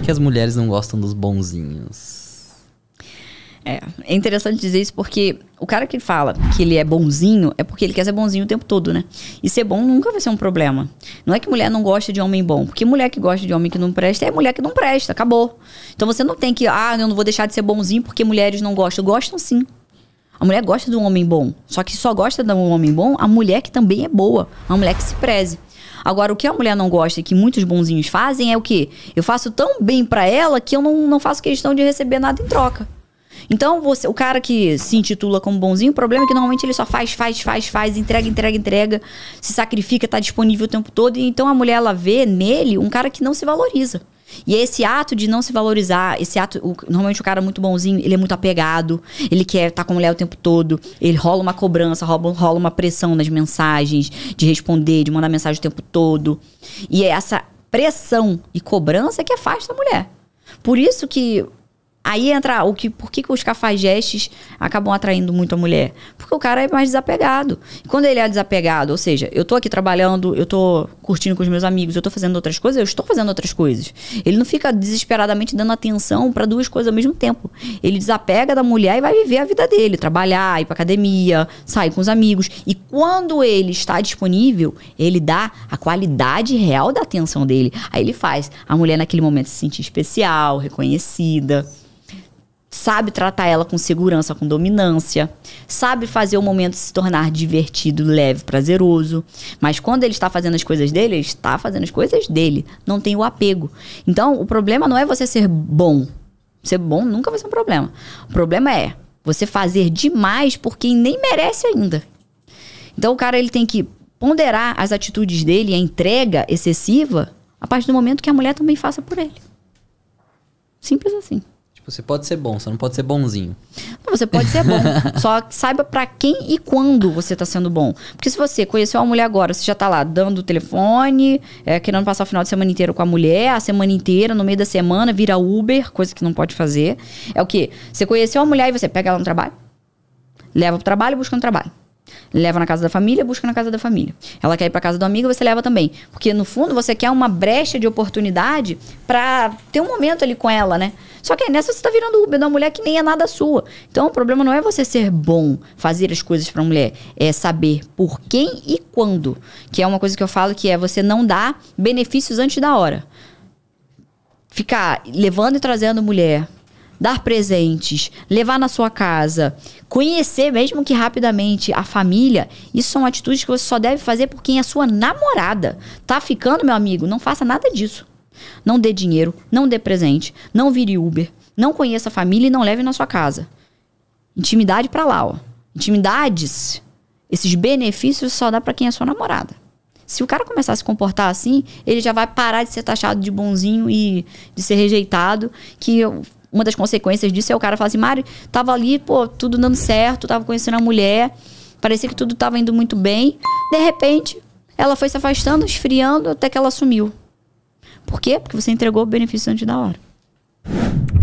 que, que as mulheres não gostam dos bonzinhos? É, é interessante dizer isso porque o cara que fala que ele é bonzinho é porque ele quer ser bonzinho o tempo todo, né? E ser bom nunca vai ser um problema. Não é que mulher não gosta de homem bom, porque mulher que gosta de homem que não presta é mulher que não presta, acabou. Então você não tem que, ah, eu não vou deixar de ser bonzinho porque mulheres não gostam. Gostam sim. A mulher gosta de um homem bom, só que só gosta de um homem bom a mulher que também é boa, a mulher que se preze. Agora, o que a mulher não gosta e que muitos bonzinhos fazem é o quê? Eu faço tão bem para ela que eu não, não faço questão de receber nada em troca. Então, você, o cara que se intitula como bonzinho, o problema é que normalmente ele só faz, faz, faz, faz, entrega, entrega, entrega, se sacrifica, tá disponível o tempo todo. E então a mulher ela vê nele um cara que não se valoriza. E é esse ato de não se valorizar, esse ato, o, normalmente o cara é muito bonzinho, ele é muito apegado, ele quer estar tá com a mulher o tempo todo, ele rola uma cobrança, rola, rola uma pressão nas mensagens, de responder, de mandar mensagem o tempo todo. E é essa pressão e cobrança que afasta a mulher. Por isso que aí entra o que, por que, que os cafajestes acabam atraindo muito a mulher? Porque o cara é mais desapegado. E quando ele é desapegado, ou seja, eu tô aqui trabalhando, eu tô curtindo com os meus amigos, eu tô fazendo outras coisas, eu estou fazendo outras coisas. Ele não fica desesperadamente dando atenção para duas coisas ao mesmo tempo. Ele desapega da mulher e vai viver a vida dele, trabalhar, ir pra academia, sair com os amigos. E quando ele está disponível, ele dá a qualidade real da atenção dele. Aí ele faz a mulher naquele momento se sentir especial, reconhecida sabe tratar ela com segurança, com dominância, sabe fazer o momento se tornar divertido, leve, prazeroso. Mas quando ele está fazendo as coisas dele, ele está fazendo as coisas dele, não tem o apego. Então, o problema não é você ser bom. Ser bom nunca vai ser um problema. O problema é você fazer demais por quem nem merece ainda. Então, o cara ele tem que ponderar as atitudes dele, a entrega excessiva, a partir do momento que a mulher também faça por ele. Simples assim. Você pode ser bom, só não pode ser bonzinho. Não, você pode ser bom. só saiba para quem e quando você tá sendo bom. Porque se você conheceu uma mulher agora, você já tá lá dando o telefone, é, querendo passar o final de semana inteiro com a mulher, a semana inteira, no meio da semana, vira Uber, coisa que não pode fazer. É o quê? Você conheceu uma mulher e você pega ela no trabalho, leva pro trabalho, busca no trabalho. Leva na casa da família, busca na casa da família. Ela quer ir para casa do amigo, você leva também. Porque no fundo você quer uma brecha de oportunidade para ter um momento ali com ela, né? Só que nessa você está virando Uber da mulher que nem é nada sua. Então o problema não é você ser bom, fazer as coisas para a mulher, é saber por quem e quando. Que é uma coisa que eu falo que é você não dar benefícios antes da hora. Ficar levando e trazendo mulher, dar presentes, levar na sua casa, conhecer mesmo que rapidamente a família, isso são atitudes que você só deve fazer por quem é sua namorada. Tá ficando, meu amigo? Não faça nada disso. Não dê dinheiro, não dê presente, não vire Uber, não conheça a família e não leve na sua casa. Intimidade para lá, ó. Intimidades, esses benefícios só dá para quem é sua namorada. Se o cara começar a se comportar assim, ele já vai parar de ser taxado de bonzinho e de ser rejeitado, que uma das consequências disso é o cara falar assim, Mário, tava ali, pô, tudo dando certo, tava conhecendo a mulher, parecia que tudo tava indo muito bem. De repente, ela foi se afastando, esfriando, até que ela sumiu. Por quê? Porque você entregou o benefício antes da hora.